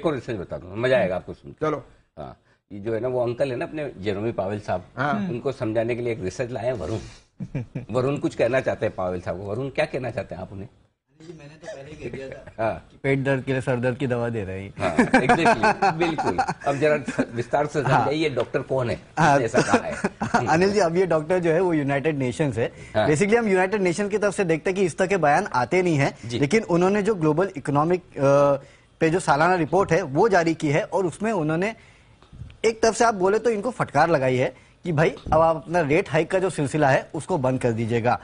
एक और सच बता दूंगा मजा आएगा आपको सुन चलो हाँ, ये जो है ना वो अंकल है ना अपने जेरोमी पावेल साहब हाँ। हम्म। उनको समझाने के लिए एक रिसर्च लाए वरुण वरुण कुछ कहना चाहते हैं पावेल साहब को वरुण क्या कहना चाहते हैं आप उन्हें मैंने तो पहले ही कह दिया था हाँ। पेट दर्द के लिए सर दर्द की दवा दे रहे हैं exactly, बिल्कुल अब जरा विस्तार से समझाइए डॉक्टर कौन है ऐसा अनिल जी अब ये डॉक्टर जो है वो यूनाइटेड नेशन है बेसिकली हम यूनाइटेड नेशन की तरफ से देखते हैं कि इस तरह के बयान आते नहीं है लेकिन उन्होंने जो ग्लोबल इकोनॉमिक पे जो सालाना रिपोर्ट है वो जारी की है और उसमें उन्होंने एक तरफ से आप बोले तो इनको फटकार लगाई है कि भाई अब आप अपना रेट हाइक का जो सिलसिला है उसको बंद कर दीजिएगा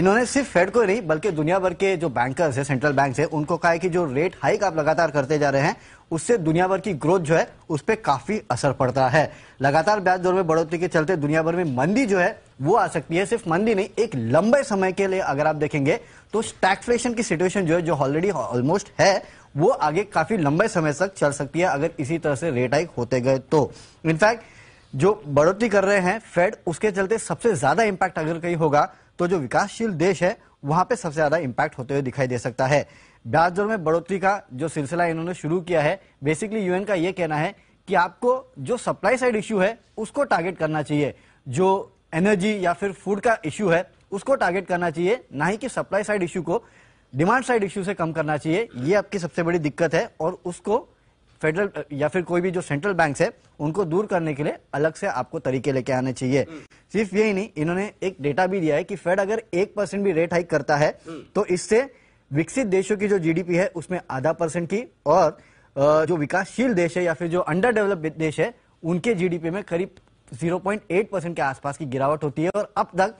इन्होंने सिर्फ फेड को नहीं बल्कि दुनिया भर के जो बैंकर्स है सेंट्रल बैंक है उनको कहा है कि जो रेट हाइक आप लगातार करते जा रहे हैं उससे दुनिया भर की ग्रोथ जो है उस पर काफी असर पड़ता है लगातार ब्याज दर में बढ़ोतरी के चलते दुनिया भर में मंदी जो है वो आ सकती है सिर्फ मंदी नहीं एक लंबे समय के लिए अगर आप देखेंगे तो स्टैगफ्लेशन की सिचुएशन जो है जो ऑलरेडी ऑलमोस्ट है वो आगे काफी लंबे समय तक चल सकती है अगर इसी तरह से रेट हाइक होते गए तो इनफैक्ट जो बढ़ोतरी कर रहे हैं फेड उसके चलते सबसे ज्यादा इम्पैक्ट अगर कहीं होगा तो जो विकासशील देश है वहां पे सबसे ज्यादा इम्पैक्ट होते हुए दिखाई दे सकता है ब्याज दर में बढ़ोतरी का जो सिलसिला इन्होंने शुरू किया है बेसिकली यूएन का यह कहना है कि आपको जो सप्लाई साइड इश्यू है उसको टारगेट करना चाहिए जो एनर्जी या फिर फूड का इश्यू है उसको टारगेट करना चाहिए ना ही कि सप्लाई साइड इश्यू को डिमांड साइड इश्यू से कम करना चाहिए ये आपकी सबसे बड़ी दिक्कत है और उसको फेडरल या फिर कोई भी जो सेंट्रल बैंक है उनको दूर करने के लिए अलग से आपको तरीके लेके आने चाहिए सिर्फ यही नहीं इन्होंने एक डेटा भी दिया है कि फेड अगर एक परसेंट भी रेट हाइक करता है तो इससे विकसित देशों की जो जीडीपी है उसमें आधा परसेंट की और जो विकासशील देश है या फिर जो अंडर डेवलप देश है उनके जीडीपी में करीब 0.8 परसेंट के आसपास की गिरावट होती है और अब तक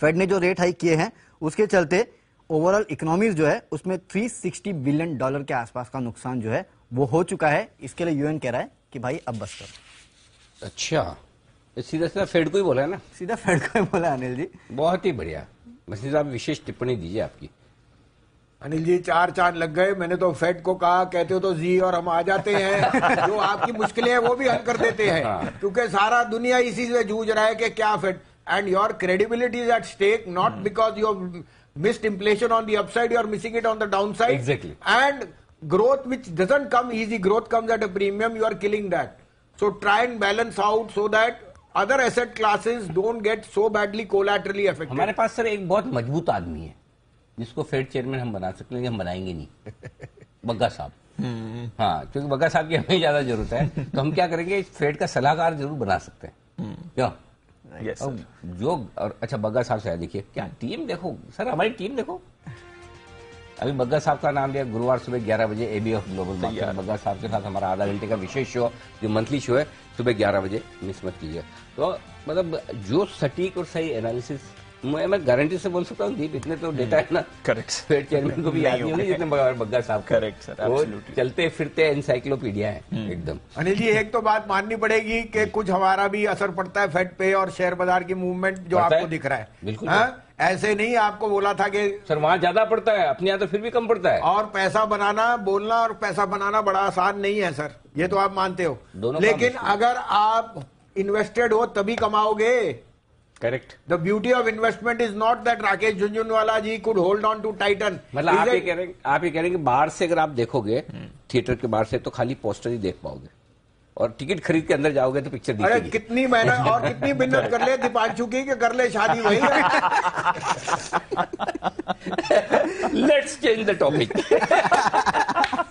फेड ने जो रेट हाइक किए हैं उसके चलते ओवरऑल इकोनॉमी जो है उसमें 360 बिलियन डॉलर के आसपास का नुकसान जो है वो हो चुका है इसके लिए यूएन कह रहा है कि भाई अब बस करो अच्छा सीधा सीधा फेड को ही बोला है ना सीधा फेड को ही बोला अनिल जी बहुत ही बढ़िया मसीद साहब विशेष टिप्पणी दीजिए आपकी अनिल जी चार चांद लग गए मैंने तो फेड को कहा कहते हो तो जी और हम आ जाते हैं जो आपकी मुश्किलें हैं वो भी हल कर देते हैं हाँ। क्योंकि सारा दुनिया इसी से जूझ रहा है कि क्या Fed and your credibility is at stake not because your missed inflation on the upside, you are missing it on the downside. Exactly. And growth which doesn't come easy, growth comes at a premium, you are killing that. So try and balance out so that other asset classes don't get so badly collaterally affected. हमारे पास sir एक बहुत मजबूत आदमी है जिसको Fed chairman हम बना सकते हैं हम बनाएंगे नहीं बग्गा साहब हाँ क्योंकि बग्गा साहब की हमें ज्यादा जरूरत है तो हम क्या करेंगे फेड का सलाहकार जरूर बना सकते हैं क्यों जो और अच्छा बग्गा साहब से देखिए क्या टीम देखो सर हमारी टीम देखो अभी बग्गा साहब का नाम लिया गुरुवार सुबह ग्यारह बजे एबीएफ ग्लोबल बग्गा साहब के साथ हमारा आधा घंटे का विशेष शो जो मंथली शो है सुबह ग्यारह बजे मिस मत कीजिए तो मतलब जो सटीक और सही एनालिसिस मैं मैं गारंटी से बोल सकता हूँ दीप इतने तो डेटा है ना करेक्ट फेड चेयरमैन को भी याद नहीं जितने बग्गा साहब करेक्ट सर वो चलते फिरते एनसाइक्लोपीडिया है हम्म। एकदम अनिल जी एक तो बात माननी पड़ेगी कि कुछ हमारा भी असर पड़ता है फेड पे और शेयर बाजार की मूवमेंट जो आपको दिख रहा है बिल्कुल हाँ? ऐसे नहीं आपको बोला था कि सर वहाँ ज्यादा पड़ता है अपने यहाँ तो फिर भी कम पड़ता है और पैसा बनाना बोलना और पैसा बनाना बड़ा आसान नहीं है सर ये तो आप मानते हो दोनों लेकिन अगर आप इन्वेस्टेड हो तभी कमाओगे correct the beauty of investment is not that Rakesh Jhunjhunwala ji could hold on to Titan मतलब आप ये कह रहे हैं आप ये कह रहे हैं कि बाहर से अगर आप देखोगे थिएटर हम्म। के बाहर से तो खाली पोस्टर ही देख पाओगे और टिकट खरीद के अंदर जाओगे तो पिक्चर अरे कितनी मेहनत और कितनी मेहनत कर ले दीपांशु की कि कर ले शादी वही लेट्स चेंज द टॉपिक